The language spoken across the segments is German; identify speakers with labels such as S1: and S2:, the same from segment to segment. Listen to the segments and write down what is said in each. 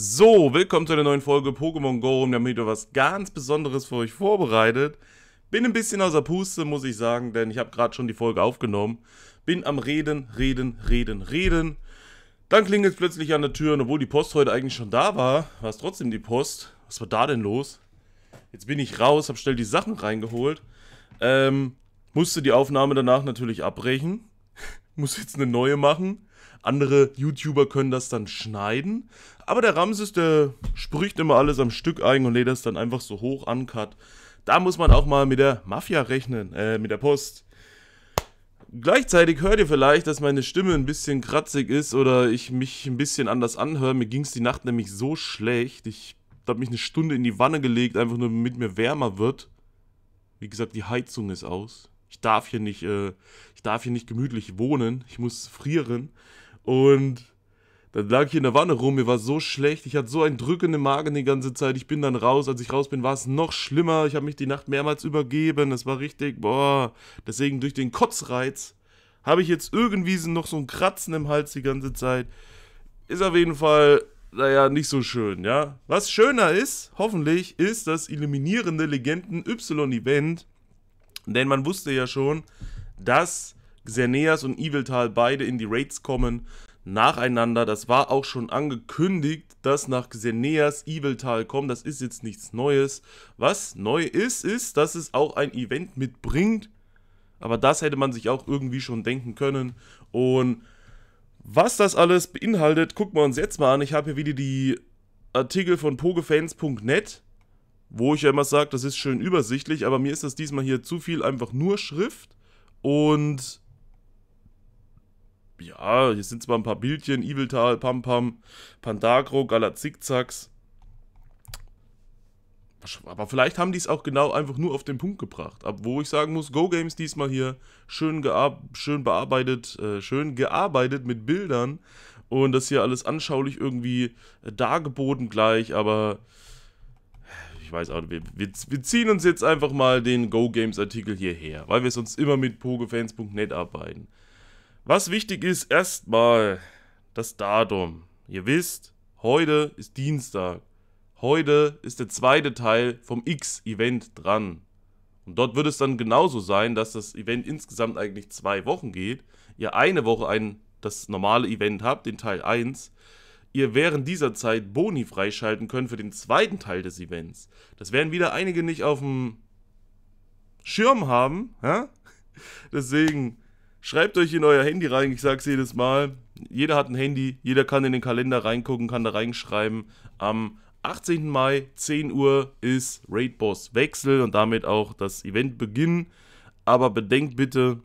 S1: So, willkommen zu einer neuen Folge Pokémon Go und wir haben wieder was ganz Besonderes für euch vorbereitet. Bin ein bisschen außer Puste, muss ich sagen, denn ich habe gerade schon die Folge aufgenommen. Bin am Reden, Reden, Reden, Reden. Dann klingelt es plötzlich an der Tür und obwohl die Post heute eigentlich schon da war, war es trotzdem die Post. Was war da denn los? Jetzt bin ich raus, habe schnell die Sachen reingeholt. Ähm, musste die Aufnahme danach natürlich abbrechen. Muss jetzt eine neue machen. Andere YouTuber können das dann schneiden. Aber der Ramses, der spricht immer alles am Stück ein und lädt das dann einfach so hoch an, Cut. Da muss man auch mal mit der Mafia rechnen, äh, mit der Post. Gleichzeitig hört ihr vielleicht, dass meine Stimme ein bisschen kratzig ist oder ich mich ein bisschen anders anhöre. Mir ging es die Nacht nämlich so schlecht. Ich habe mich eine Stunde in die Wanne gelegt, einfach nur damit mir wärmer wird. Wie gesagt, die Heizung ist aus. Ich darf hier nicht, äh, ich darf hier nicht gemütlich wohnen. Ich muss frieren. Und dann lag ich in der Wanne rum, mir war so schlecht, ich hatte so einen drückenden Magen die ganze Zeit, ich bin dann raus, als ich raus bin, war es noch schlimmer, ich habe mich die Nacht mehrmals übergeben, es war richtig, boah, deswegen durch den Kotzreiz habe ich jetzt irgendwie noch so ein Kratzen im Hals die ganze Zeit. Ist auf jeden Fall, naja, nicht so schön, ja. Was schöner ist, hoffentlich, ist das eliminierende Legenden-Y-Event, denn man wusste ja schon, dass Xerneas und Eviltal beide in die Raids kommen, nacheinander. Das war auch schon angekündigt, dass nach Xerneas Eviltal kommen. Das ist jetzt nichts Neues. Was neu ist, ist, dass es auch ein Event mitbringt. Aber das hätte man sich auch irgendwie schon denken können. Und was das alles beinhaltet, gucken wir uns jetzt mal an. Ich habe hier wieder die Artikel von pogefans.net, wo ich ja immer sage, das ist schön übersichtlich, aber mir ist das diesmal hier zu viel einfach nur Schrift. Und ja, hier sind zwar ein paar Bildchen, Eviltal, Pam Pam, Pandagro, Galazikzax. Aber vielleicht haben die es auch genau einfach nur auf den Punkt gebracht. Ab wo ich sagen muss, Go Games diesmal hier schön, schön bearbeitet, äh, schön gearbeitet mit Bildern und das hier alles anschaulich irgendwie äh, dargeboten gleich, aber äh, ich weiß auch, wir, wir, wir ziehen uns jetzt einfach mal den Go Games Artikel hierher, weil wir sonst immer mit pogefans.net arbeiten. Was wichtig ist, erstmal das Datum. Ihr wisst, heute ist Dienstag. Heute ist der zweite Teil vom X-Event dran. Und dort wird es dann genauso sein, dass das Event insgesamt eigentlich zwei Wochen geht. Ihr eine Woche ein, das normale Event habt, den Teil 1. Ihr während dieser Zeit Boni freischalten könnt für den zweiten Teil des Events. Das werden wieder einige nicht auf dem Schirm haben. Ja? Deswegen Schreibt euch in euer Handy rein, ich sag's jedes Mal. Jeder hat ein Handy, jeder kann in den Kalender reingucken, kann da reinschreiben. Am 18. Mai, 10 Uhr, ist Raid Boss Wechsel und damit auch das Event Beginn. Aber bedenkt bitte,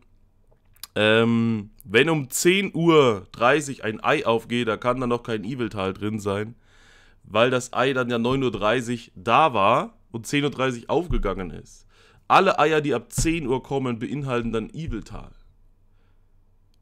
S1: ähm, wenn um 10.30 Uhr ein Ei aufgeht, da kann dann noch kein Evil-Tal drin sein, weil das Ei dann ja 9.30 Uhr da war und 10.30 Uhr aufgegangen ist. Alle Eier, die ab 10 Uhr kommen, beinhalten dann Evil-Tal.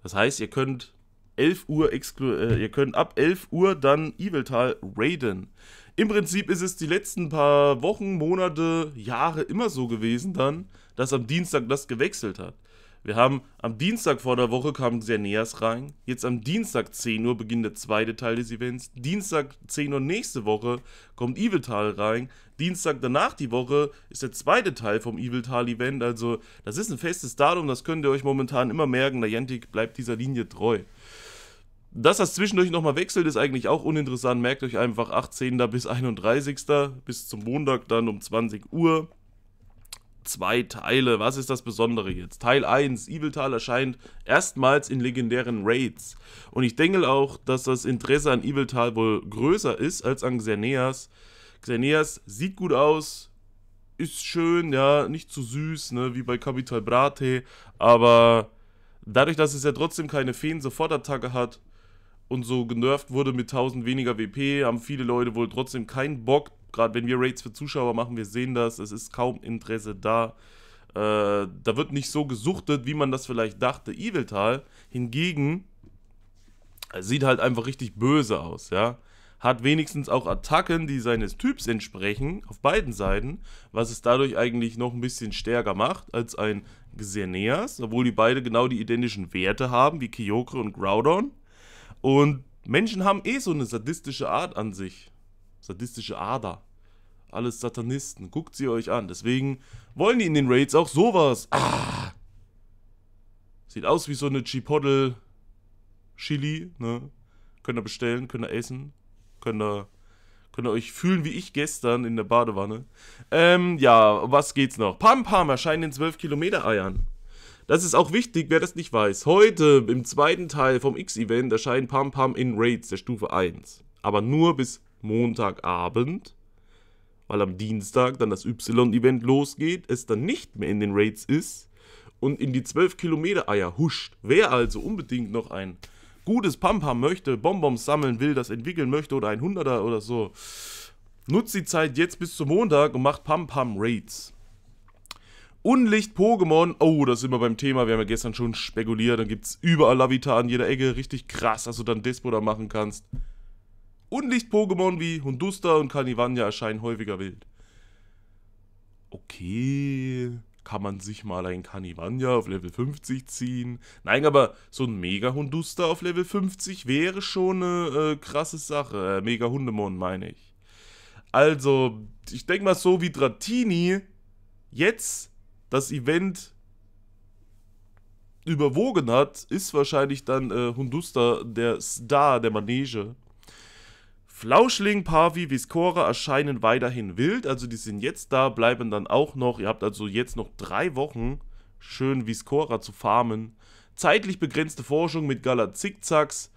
S1: Das heißt, ihr könnt 11 Uhr äh, ihr könnt ab 11 Uhr dann Eviltal raiden. Im Prinzip ist es die letzten paar Wochen, Monate, Jahre immer so gewesen dann, dass am Dienstag das gewechselt hat. Wir haben am Dienstag vor der Woche kam Xerneas rein. Jetzt am Dienstag 10 Uhr beginnt der zweite Teil des Events. Dienstag 10 Uhr nächste Woche kommt Eviltal rein. Dienstag danach die Woche ist der zweite Teil vom Eviltal Event. Also, das ist ein festes Datum, das könnt ihr euch momentan immer merken. Niantic bleibt dieser Linie treu. Dass das zwischendurch nochmal wechselt, ist eigentlich auch uninteressant. Merkt euch einfach 18. bis 31. bis zum Montag dann um 20 Uhr zwei Teile. Was ist das Besondere jetzt? Teil 1, Eviltal erscheint erstmals in legendären Raids. Und ich denke auch, dass das Interesse an Eviltal wohl größer ist als an Xerneas. Xerneas sieht gut aus, ist schön, ja, nicht zu süß, ne, wie bei Capital Brate, aber dadurch, dass es ja trotzdem keine Feen-Sofortattacke hat, und so genervt wurde mit 1000 weniger WP, haben viele Leute wohl trotzdem keinen Bock. Gerade wenn wir Raids für Zuschauer machen, wir sehen das, es ist kaum Interesse da. Äh, da wird nicht so gesuchtet, wie man das vielleicht dachte. Eviltal hingegen sieht halt einfach richtig böse aus, ja. Hat wenigstens auch Attacken, die seines Typs entsprechen, auf beiden Seiten, was es dadurch eigentlich noch ein bisschen stärker macht als ein Xerneas, obwohl die beide genau die identischen Werte haben wie Kyokre und Groudon. Und Menschen haben eh so eine sadistische Art an sich. Sadistische Ader. Alles Satanisten. Guckt sie euch an. Deswegen wollen die in den Raids auch sowas. Ah. Sieht aus wie so eine Chipotle Chili, ne? Könnt ihr bestellen, könnt ihr essen, könnt ihr, könnt ihr euch fühlen wie ich gestern in der Badewanne. Ähm, ja, was geht's noch? Pam Pam erscheint in 12 Kilometer Eiern. Das ist auch wichtig, wer das nicht weiß. Heute im zweiten Teil vom X-Event erscheint Pam Pam in Raids der Stufe 1. Aber nur bis Montagabend, weil am Dienstag dann das Y-Event losgeht, es dann nicht mehr in den Raids ist und in die 12 Kilometer Eier huscht. Wer also unbedingt noch ein gutes Pam-Pam möchte, Bonbons sammeln will, das entwickeln möchte oder ein Hunderter oder so, nutzt die Zeit jetzt bis zum Montag und macht Pam-Pam-Raids. Unlicht-Pokémon. Oh, das sind wir beim Thema. Wir haben ja gestern schon spekuliert. Dann gibt es überall Lavita an jeder Ecke. Richtig krass, dass du dann Dispo da machen kannst. Unlicht-Pokémon wie Hundusta und Carnivania erscheinen häufiger wild. Okay, kann man sich mal ein Carnivania auf Level 50 ziehen? Nein, aber so ein Mega-Hundusta auf Level 50 wäre schon eine äh, krasse Sache. Äh, Mega-Hundemon meine ich. Also, ich denke mal so wie Dratini jetzt das Event überwogen hat, ist wahrscheinlich dann äh, Hundusta der Star der Manege. Flauschling, Pavi, Viscora erscheinen weiterhin wild, also die sind jetzt da, bleiben dann auch noch. Ihr habt also jetzt noch drei Wochen schön Viscora zu farmen. Zeitlich begrenzte Forschung mit Gala Zickzacks.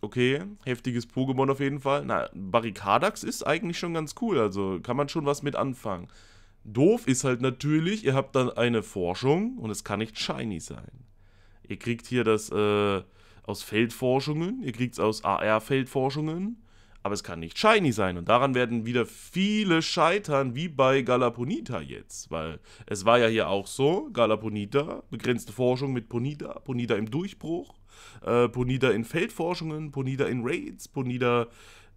S1: Okay, heftiges Pokémon auf jeden Fall. Na, Barrikadax ist eigentlich schon ganz cool, also kann man schon was mit anfangen. Doof ist halt natürlich, ihr habt dann eine Forschung und es kann nicht shiny sein. Ihr kriegt hier das äh, aus Feldforschungen, ihr kriegt es aus AR-Feldforschungen, aber es kann nicht shiny sein. Und daran werden wieder viele scheitern, wie bei Galaponita jetzt. Weil es war ja hier auch so, Galaponita, begrenzte Forschung mit Ponita, Ponita im Durchbruch, äh, Ponita in Feldforschungen, Ponita in Raids, Ponita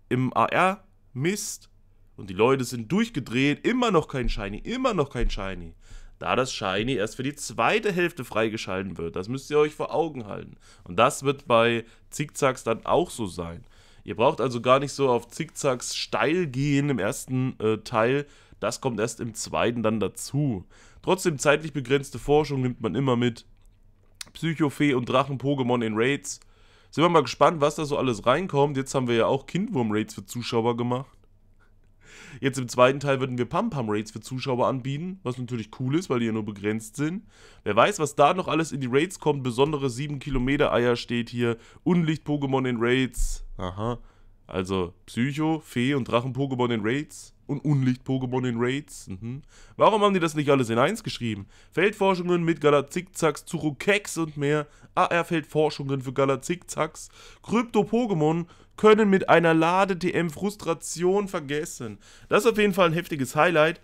S1: im AR-Mist und die Leute sind durchgedreht, immer noch kein Shiny, immer noch kein Shiny. Da das Shiny erst für die zweite Hälfte freigeschalten wird, das müsst ihr euch vor Augen halten. Und das wird bei Zickzacks dann auch so sein. Ihr braucht also gar nicht so auf Zickzacks steil gehen im ersten äh, Teil. Das kommt erst im zweiten dann dazu. Trotzdem zeitlich begrenzte Forschung nimmt man immer mit. Psychofee und Drachen-Pokémon in Raids. Sind wir mal gespannt, was da so alles reinkommt. Jetzt haben wir ja auch Kindwurm-Raids für Zuschauer gemacht. Jetzt im zweiten Teil würden wir Pam-Pam-Raids für Zuschauer anbieten, was natürlich cool ist, weil die ja nur begrenzt sind. Wer weiß, was da noch alles in die Raids kommt. Besondere 7-Kilometer-Eier steht hier. Unlicht-Pokémon in Raids. Aha. Also Psycho, Fee und Drachen-Pokémon in Raids und Unlicht-Pokémon in Raids. Mhm. Warum haben die das nicht alles in 1 geschrieben? Feldforschungen mit Galazikzax, Zurukex und mehr. AR-Feldforschungen für Galazikzax. Krypto-Pokémon können mit einer Lade-TM Frustration vergessen. Das ist auf jeden Fall ein heftiges Highlight.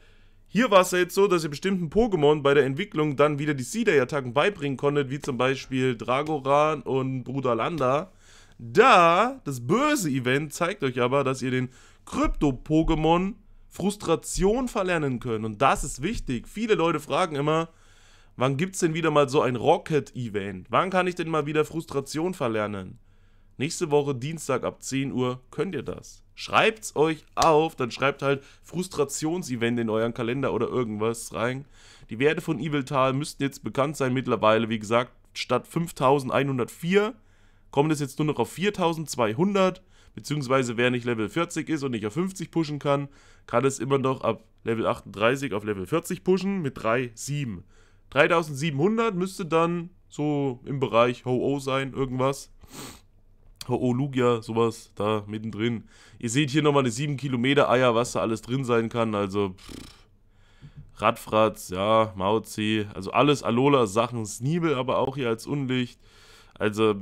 S1: Hier war es ja jetzt so, dass ihr bestimmten Pokémon bei der Entwicklung dann wieder die Seedeye-Attacken beibringen konntet, wie zum Beispiel Dragoran und Bruderlanda. Da, das böse Event zeigt euch aber, dass ihr den Krypto-Pokémon Frustration verlernen können. Und das ist wichtig. Viele Leute fragen immer, wann gibt es denn wieder mal so ein Rocket-Event? Wann kann ich denn mal wieder Frustration verlernen? Nächste Woche Dienstag ab 10 Uhr könnt ihr das. Schreibt's euch auf, dann schreibt halt Frustrationsevent in euren Kalender oder irgendwas rein. Die Werte von Eviltal müssten jetzt bekannt sein mittlerweile. Wie gesagt, statt 5104 kommen es jetzt nur noch auf 4200 beziehungsweise wer nicht Level 40 ist und nicht auf 50 pushen kann, kann es immer noch ab Level 38 auf Level 40 pushen mit 3,7. 3700 müsste dann so im Bereich Ho-Oh sein, irgendwas. Ho-Oh Lugia, sowas da mittendrin. Ihr seht hier nochmal eine 7 Kilometer Eier, was da alles drin sein kann, also... Pff. Radfratz, ja, Mauzi, also alles Alola-Sachen, Sniebel aber auch hier als Unlicht. Also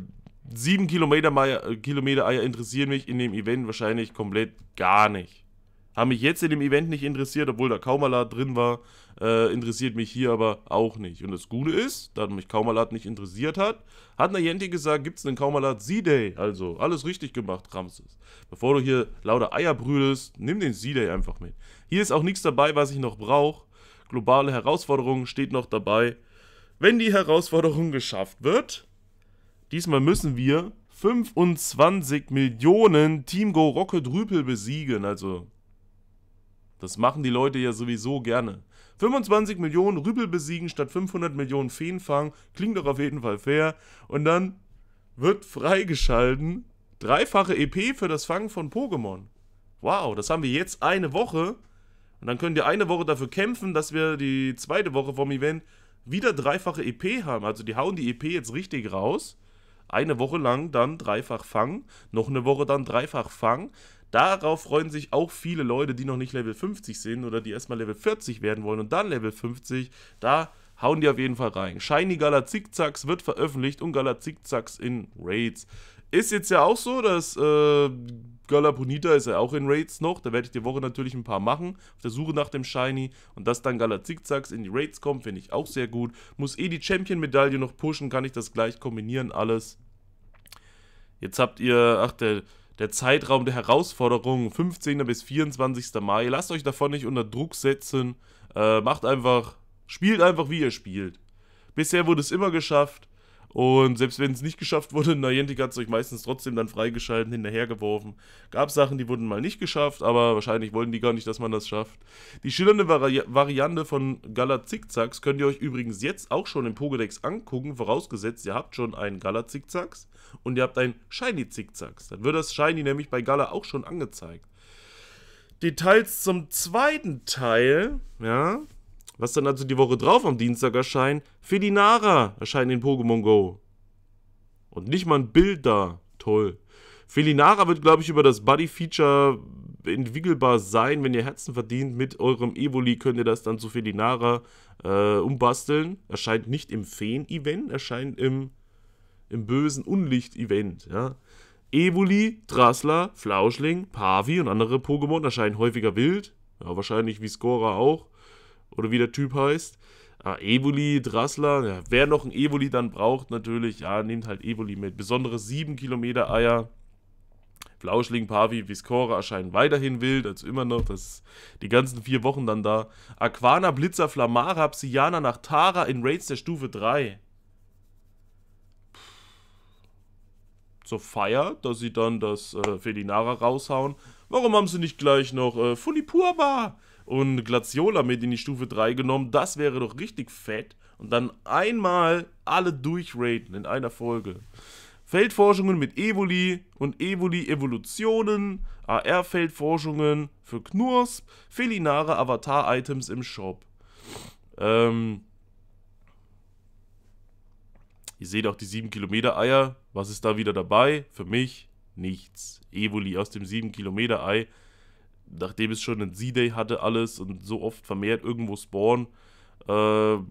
S1: 7 Kilometer, äh, Kilometer Eier interessieren mich in dem Event wahrscheinlich komplett gar nicht. Haben mich jetzt in dem Event nicht interessiert, obwohl da Kaumalat drin war, äh, interessiert mich hier aber auch nicht. Und das Gute ist, da mich Kaumalat nicht interessiert hat, hat Nayenti gesagt, gibt es einen Kaumalat Z-Day. Also, alles richtig gemacht, Ramses. Bevor du hier lauter Eier brüdest, nimm den Z-Day einfach mit. Hier ist auch nichts dabei, was ich noch brauche. Globale Herausforderungen steht noch dabei. Wenn die Herausforderung geschafft wird, Diesmal müssen wir 25 Millionen Team Go Rocket Rüpel besiegen. Also, das machen die Leute ja sowieso gerne. 25 Millionen Rüpel besiegen statt 500 Millionen Feen fangen. Klingt doch auf jeden Fall fair. Und dann wird freigeschalten dreifache EP für das Fangen von Pokémon. Wow, das haben wir jetzt eine Woche. Und dann könnt ihr eine Woche dafür kämpfen, dass wir die zweite Woche vom Event wieder dreifache EP haben. Also die hauen die EP jetzt richtig raus. Eine Woche lang dann dreifach Fang, noch eine Woche dann dreifach Fang. Darauf freuen sich auch viele Leute, die noch nicht Level 50 sind oder die erstmal Level 40 werden wollen und dann Level 50. Da hauen die auf jeden Fall rein. Shiny Gala Zickzacks wird veröffentlicht und Gala Zickzacks in Raids. Ist jetzt ja auch so, dass äh, Galapunita ist ja auch in Raids noch. Da werde ich die Woche natürlich ein paar machen. Auf der Suche nach dem Shiny. Und dass dann Galazigzags in die Raids kommt, finde ich auch sehr gut. Muss eh die Champion-Medaille noch pushen, kann ich das gleich kombinieren, alles. Jetzt habt ihr, ach, der, der Zeitraum der Herausforderungen, 15. bis 24. Mai. Lasst euch davon nicht unter Druck setzen. Äh, macht einfach, spielt einfach, wie ihr spielt. Bisher wurde es immer geschafft. Und selbst wenn es nicht geschafft wurde, Niantic hat es euch meistens trotzdem dann freigeschalten, hinterhergeworfen. Gab Sachen, die wurden mal nicht geschafft, aber wahrscheinlich wollten die gar nicht, dass man das schafft. Die schillernde Vari Variante von Gala Zickzacks könnt ihr euch übrigens jetzt auch schon im Pokédex angucken, vorausgesetzt ihr habt schon einen Gala Zickzacks und ihr habt einen Shiny Zickzacks. Dann wird das Shiny nämlich bei Gala auch schon angezeigt. Details zum zweiten Teil, ja, was dann also die Woche drauf am Dienstag erscheint, Felinara erscheint in Pokémon Go. Und nicht mal ein Bild da. Toll. Felinara wird, glaube ich, über das Buddy-Feature entwickelbar sein. Wenn ihr Herzen verdient mit eurem Evoli, könnt ihr das dann zu Felinara äh, umbasteln. Erscheint nicht im Feen-Event, erscheint im, im bösen Unlicht-Event. Ja. Evoli, Drassler, Flauschling, Pavi und andere Pokémon erscheinen häufiger wild. Ja, wahrscheinlich wie Scora auch oder wie der Typ heißt. Ah, Evoli, Drassler, ja, wer noch ein Evoli dann braucht, natürlich, ja, nehmt halt Evoli mit. Besondere 7 Kilometer Eier. Flauschling, Pavi, Viscora erscheinen weiterhin wild, also immer noch, das die ganzen vier Wochen dann da. Aquana, Blitzer, Flamara, Psyana, Tara in Raids der Stufe 3. Zur Feier, dass sie dann das äh, Felinara raushauen. Warum haben sie nicht gleich noch äh, Funipurba? und Glaciola mit in die Stufe 3 genommen. Das wäre doch richtig fett. Und dann einmal alle durchraten in einer Folge. Feldforschungen mit Evoli und Evoli-Evolutionen, AR-Feldforschungen für Knursp, Felinare Avatar-Items im Shop. Ähm, ihr seht auch die 7-Kilometer-Eier. Was ist da wieder dabei? Für mich nichts. Evoli aus dem 7-Kilometer-Ei nachdem es schon einen Z-Day hatte, alles und so oft vermehrt irgendwo spawnen. Äh,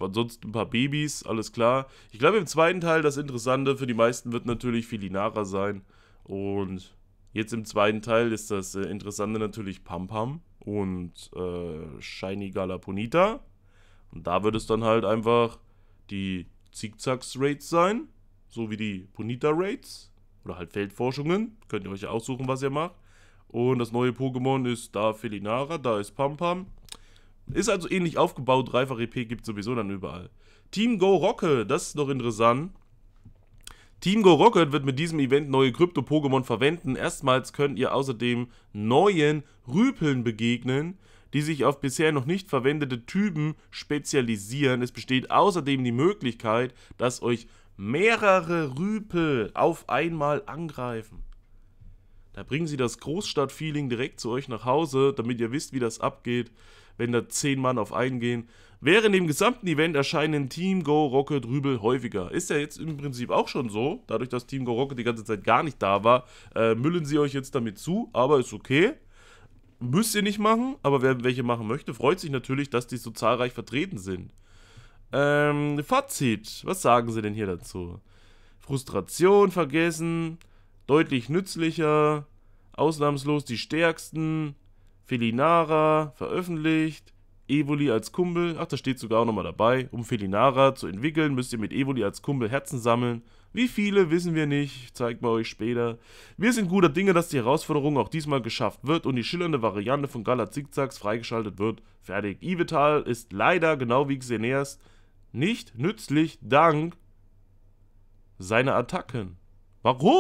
S1: ansonsten ein paar Babys, alles klar. Ich glaube, im zweiten Teil, das Interessante für die meisten wird natürlich Filinara sein. Und jetzt im zweiten Teil ist das äh, Interessante natürlich Pam Pam und äh, Shiny Galaponita. Und da wird es dann halt einfach die Zickzacks-Raids sein, so wie die Bonita-Raids oder halt Feldforschungen. Könnt ihr euch aussuchen, was ihr macht. Und das neue Pokémon ist da Felinara, da ist Pampam. Ist also ähnlich aufgebaut, dreifach EP gibt es sowieso dann überall. Team Go Rocket, das ist noch interessant. Team Go Rocket wird mit diesem Event neue Krypto-Pokémon verwenden. Erstmals könnt ihr außerdem neuen Rüpeln begegnen, die sich auf bisher noch nicht verwendete Typen spezialisieren. Es besteht außerdem die Möglichkeit, dass euch mehrere Rüpel auf einmal angreifen. Da bringen sie das Großstadtfeeling direkt zu euch nach Hause, damit ihr wisst, wie das abgeht, wenn da zehn Mann auf einen gehen. Während dem gesamten Event erscheinen Team Go Rocket Rübel häufiger. Ist ja jetzt im Prinzip auch schon so. Dadurch, dass Team Go Rocket die ganze Zeit gar nicht da war, äh, müllen sie euch jetzt damit zu, aber ist okay. Müsst ihr nicht machen, aber wer welche machen möchte, freut sich natürlich, dass die so zahlreich vertreten sind. Ähm, Fazit, was sagen sie denn hier dazu? Frustration vergessen, deutlich nützlicher, ausnahmslos die stärksten, Felinara veröffentlicht, Evoli als Kumpel, ach, da steht sogar auch nochmal dabei, um Felinara zu entwickeln, müsst ihr mit Evoli als Kumpel Herzen sammeln. Wie viele, wissen wir nicht, zeigt man euch später. Wir sind guter Dinge, dass die Herausforderung auch diesmal geschafft wird und die schillernde Variante von Galat Zigzags freigeschaltet wird. Fertig. Ivetal ist leider, genau wie Xeneas, nicht nützlich dank seiner Attacken. Warum?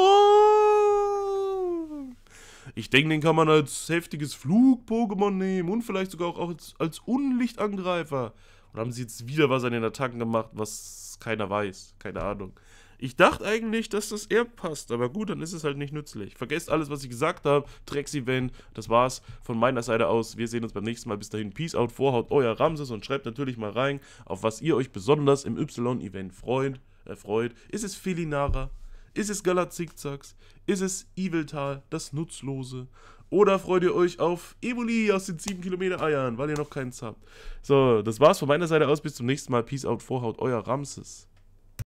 S1: Ich denke, den kann man als heftiges Flug-Pokémon nehmen und vielleicht sogar auch als, als Unlichtangreifer. Und haben sie jetzt wieder was an den Attacken gemacht, was keiner weiß. Keine Ahnung. Ich dachte eigentlich, dass das eher passt, aber gut, dann ist es halt nicht nützlich. Vergesst alles, was ich gesagt habe. Drecks-Event, das war's von meiner Seite aus. Wir sehen uns beim nächsten Mal. Bis dahin, Peace out, Vorhaut, euer Ramses und schreibt natürlich mal rein, auf was ihr euch besonders im Y-Event freut. Äh, freut. Ist es Felinara? Ist es Galaxy-Zigzags? Ist es Eviltal, das Nutzlose? Oder freut ihr euch auf Evoli aus den 7 Kilometer Eiern, weil ihr noch keins habt? So, das war's von meiner Seite aus. Bis zum nächsten Mal. Peace out, Vorhaut, euer Ramses.